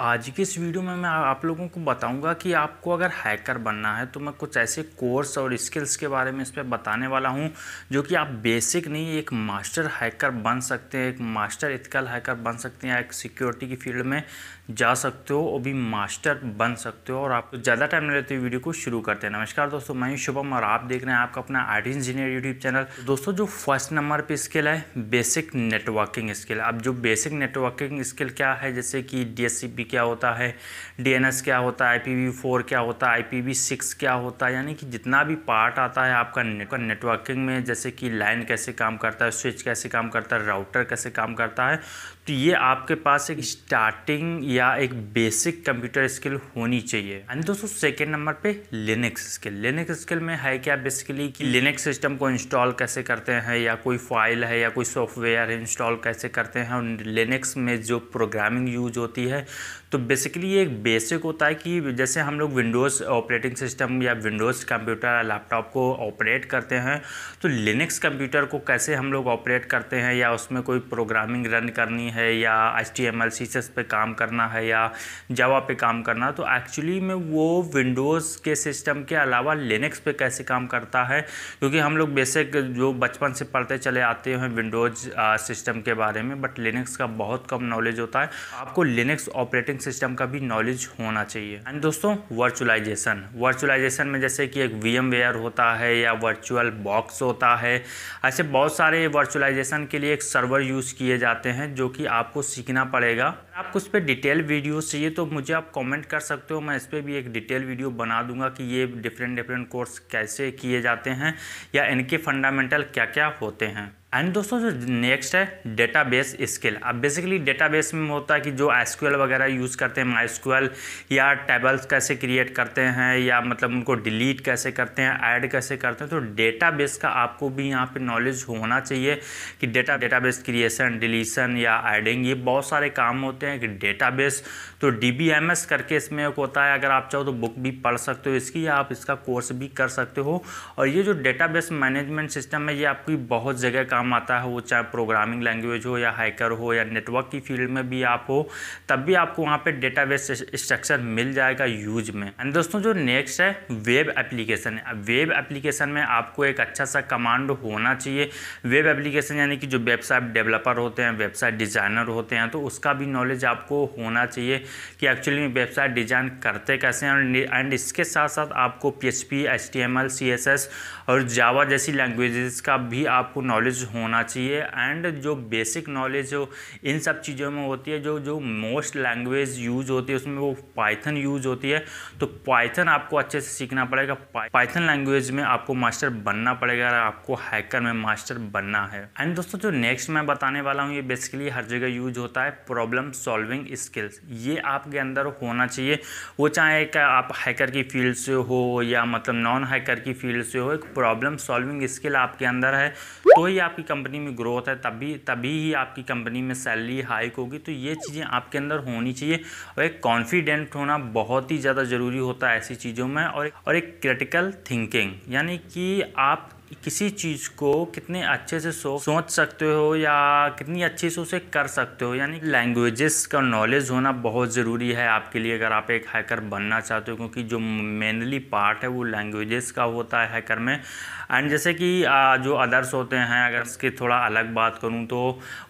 आज की इस वीडियो में मैं आप लोगों को बताऊंगा कि आपको अगर हैकर बनना है तो मैं कुछ ऐसे कोर्स और स्किल्स के बारे में इस पर बताने वाला हूं जो कि आप बेसिक नहीं एक मास्टर हैकर बन सकते हैं एक मास्टर इथिकल हैकर बन सकते हैं एक सिक्योरिटी की फील्ड में जा सकते हो और भी मास्टर बन सकते हो और आप तो ज़्यादा टाइम नहीं लेते हुए वीडियो को शुरू करते हैं नमस्कार दोस्तों मैं शुभम और आप देख रहे हैं आपका अपना आई इंजीनियर यूट्यूब चैनल दोस्तों जो फर्स्ट नंबर पर स्किल है बेसिक नेटवर्किंग स्किल अब जो बेसिक नेटवर्किंग स्किल क्या है जैसे कि डी पी क्या होता है डीएनएस क्या होता है आई फोर क्या होता है आई सिक्स क्या होता है यानी कि जितना भी पार्ट आता है आपका नेटवर्किंग में जैसे कि लाइन कैसे काम करता है स्विच कैसे काम करता है राउटर कैसे काम करता है तो ये आपके पास एक स्टार्टिंग या एक बेसिक कंप्यूटर स्किल होनी चाहिए यानी दोस्तों सेकेंड नंबर पे लिनक्स स्किल लिनक्स स्किल में है क्या बेसिकली कि लिनक्स सिस्टम को इंस्टॉल कैसे करते हैं या कोई फाइल है या कोई सॉफ्टवेयर इंस्टॉल कैसे करते हैं और लिनक्स में जो प्रोग्रामिंग यूज होती है तो बेसिकली ये एक बेसिक होता है कि जैसे हम लोग विंडोज़ ऑपरेटिंग सिस्टम या विंडोज़ कंप्यूटर लैपटॉप को ऑपरेट करते हैं तो लिनक्स कंप्यूटर को कैसे हम लोग ऑपरेट करते हैं या उसमें कोई प्रोग्रामिंग रन करनी है या एच टी एम एल पे काम करना है या जावा पे काम करना तो एक्चुअली में वो विंडोज़ के सिस्टम के अलावा लिनक्स पे कैसे काम करता है क्योंकि हम लोग बेसिक जो बचपन से पढ़ते चले आते हैं विंडोज़ सिस्टम के बारे में बट लिनक्स का बहुत कम नॉलेज होता है आपको लिनक्स ऑपरेट ऑपरेटिंग सिस्टम का भी नॉलेज होना चाहिए एंड दोस्तों वर्चुअलाइजेशन वर्चुअलाइजेशन में जैसे कि एक वी होता है या वर्चुअल बॉक्स होता है ऐसे बहुत सारे वर्चुअलाइजेशन के लिए एक सर्वर यूज़ किए जाते हैं जो कि आपको सीखना पड़ेगा आपको उस पर डिटेल वीडियो चाहिए तो मुझे आप कमेंट कर सकते हो मैं इस पर भी एक डिटेल वीडियो बना दूंगा कि ये डिफरेंट डिफरेंट कोर्स कैसे किए जाते हैं या इनके फंडामेंटल क्या क्या होते हैं एंड दोस्तों जो नेक्स्ट है डेटाबेस स्किल अब बेसिकली डेटाबेस में होता है कि जो एस वगैरह यूज़ करते हैं माई या टेबल्स कैसे क्रिएट करते हैं या मतलब उनको डिलीट कैसे करते हैं ऐड कैसे करते हैं तो डेटाबेस का आपको भी यहाँ पे नॉलेज होना चाहिए कि डेटा डेटाबेस क्रिएशन डिलीशन या एडिंग ये बहुत सारे काम होते हैं कि डेटाबेस तो डी करके इसमें एक होता है अगर आप चाहो तो बुक भी पढ़ सकते हो इसकी या आप इसका कोर्स भी कर सकते हो और ये जो डेटाबेस मैनेजमेंट सिस्टम है ये आपकी बहुत जगह काम काम आता है वो चाहे प्रोग्रामिंग लैंग्वेज हो या हैकर हो या नेटवर्क की फील्ड में भी आप हो तब भी आपको वहाँ पे डेटाबेस स्ट्रक्चर मिल जाएगा यूज में एंड दोस्तों जो नेक्स्ट है वेब एप्लीकेशन है वेब एप्लीकेशन में आपको एक अच्छा सा कमांड होना चाहिए वेब एप्लीकेशन यानी कि जो वेबसाइट डेवलपर होते हैं वेबसाइट डिज़ाइनर होते हैं तो उसका भी नॉलेज आपको होना चाहिए कि एक्चुअली में वेबसाइट डिज़ाइन करते कैसे हैं एंड इसके साथ साथ आपको P H P H T M L C S S और जावा जैसी लैंग्वेजेस का भी आपको नॉलेज होना चाहिए एंड जो बेसिक नॉलेज जो इन सब चीज़ों में होती है जो जो मोस्ट लैंग्वेज यूज होती है उसमें वो पाइथन यूज होती है तो पाइथन आपको अच्छे से सीखना पड़ेगा पाइथन लैंग्वेज में आपको मास्टर बनना पड़ेगा और आपको हैकर में मास्टर बनना है एंड दोस्तों जो नेक्स्ट मैं बताने वाला हूँ ये बेसिकली हर जगह यूज होता है प्रॉब्लम सॉल्विंग स्किल्स ये आपके अंदर होना चाहिए वो चाहे आप हैकर की फील्ड से हो या मतलब नॉन हैकर की फील्ड से हो एक प्रॉब्लम सॉल्विंग स्किल आपके अंदर है तो ही आप आपकी कंपनी में ग्रोथ है तभी तभी ही आपकी कंपनी में सैलरी हाइक होगी तो ये चीज़ें आपके अंदर होनी चाहिए और एक कॉन्फिडेंट होना बहुत ही ज़्यादा ज़रूरी होता है ऐसी चीज़ों में और और एक क्रिटिकल थिंकिंग यानी कि आप किसी चीज़ को कितने अच्छे से सो, सोच सकते हो या कितनी अच्छे से उसे कर सकते हो यानी लैंग्वेजेस का नॉलेज होना बहुत ज़रूरी है आपके लिए अगर आप एक हैकर बनना चाहते हो क्योंकि जो मेनली पार्ट है वो लैंग्वेजेस का होता है हैकर में एंड जैसे कि जो अदर्स होते हैं अगर इसकी थोड़ा अलग बात करूँ तो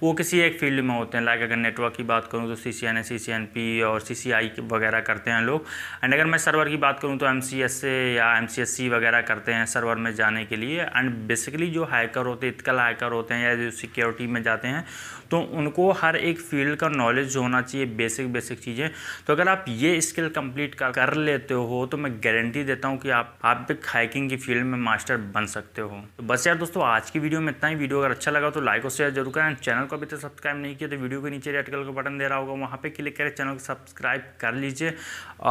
वो किसी एक फील्ड में होते हैं लाइक अगर नेटवर्क की बात करूँ तो C C N C C N P और सी सी आई वगैरह करते हैं लोग एंड अगर मैं सर्वर की बात करूँ तो एम सी एस ए या एम सी एस सी वगैरह करते हैं सर्वर में जाने के लिए एंड बेसिकली जो हैकर होते हैं इतकल हैकर होते हैं या जो सिक्योरिटी में जाते हैं तो उनको हर एक फील्ड का नॉलेज होना चाहिए बेसिक बेसिक चीज़ें तो अगर आप ये स्किल कंप्लीट कर लेते हो तो मैं गारंटी देता हूँ कि आप आप भी हाइकिंग की फील्ड में मास्टर बन सकते हो तो बस यार दोस्तों आज की वीडियो में इतना ही वीडियो अगर अच्छा लगा तो लाइक और शेयर जरूर करें चैनल को अभी तक सब्सक्राइब नहीं किया तो वीडियो के नीचे रेड कलर का बटन दे रहा होगा वहाँ पर क्लिक करें चैनल को सब्सक्राइब कर लीजिए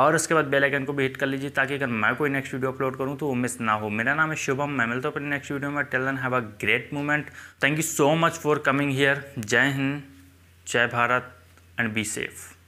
और उसके बाद बेलाइकन को भी हिट कर लीजिए ताकि अगर मैं कोई नेक्स्ट वीडियो अपलोड करूँ तो वो मिस ना हो मेरा नाम है शुभम मैं मिलता हूँ नेक्स्ट वीडियो में till then have a great moment thank you so much for coming here जय हिंद जय भारत एंड बी सेफ़